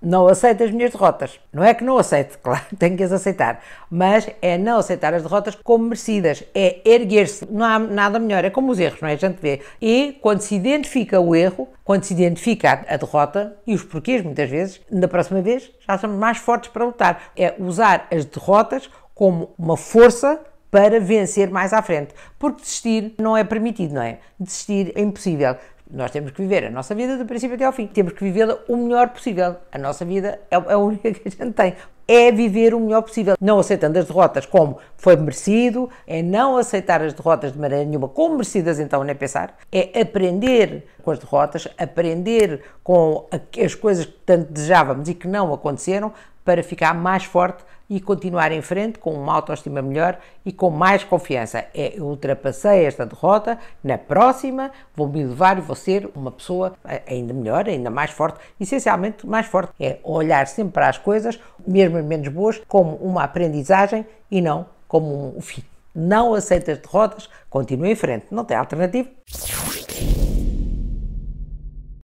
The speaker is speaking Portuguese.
não aceito as minhas derrotas. Não é que não aceite, claro, tenho que as aceitar, mas é não aceitar as derrotas como merecidas, é erguer-se. Não há nada melhor, é como os erros, não é? A gente vê. E quando se identifica o erro, quando se identifica a derrota e os porquês, muitas vezes, na próxima vez já somos mais fortes para lutar. É usar as derrotas como uma força para vencer mais à frente. Porque desistir não é permitido, não é? Desistir é impossível. Nós temos que viver a nossa vida do princípio até ao fim. Temos que vivê-la o melhor possível. A nossa vida é, é a única que a gente tem. É viver o melhor possível, não aceitando as derrotas como foi merecido, é não aceitar as derrotas de maneira nenhuma como merecidas, então, nem pensar, é aprender com as derrotas, aprender com as coisas que tanto desejávamos e que não aconteceram para ficar mais forte e continuar em frente com uma autoestima melhor e com mais confiança. É, eu ultrapassei esta derrota, na próxima vou me levar e vou ser uma pessoa eh, ainda melhor, ainda mais forte, essencialmente mais forte. É olhar sempre para as coisas, mesmo menos boas, como uma aprendizagem e não como um fim. Não aceitas as derrotas, continue em frente, não tem alternativa.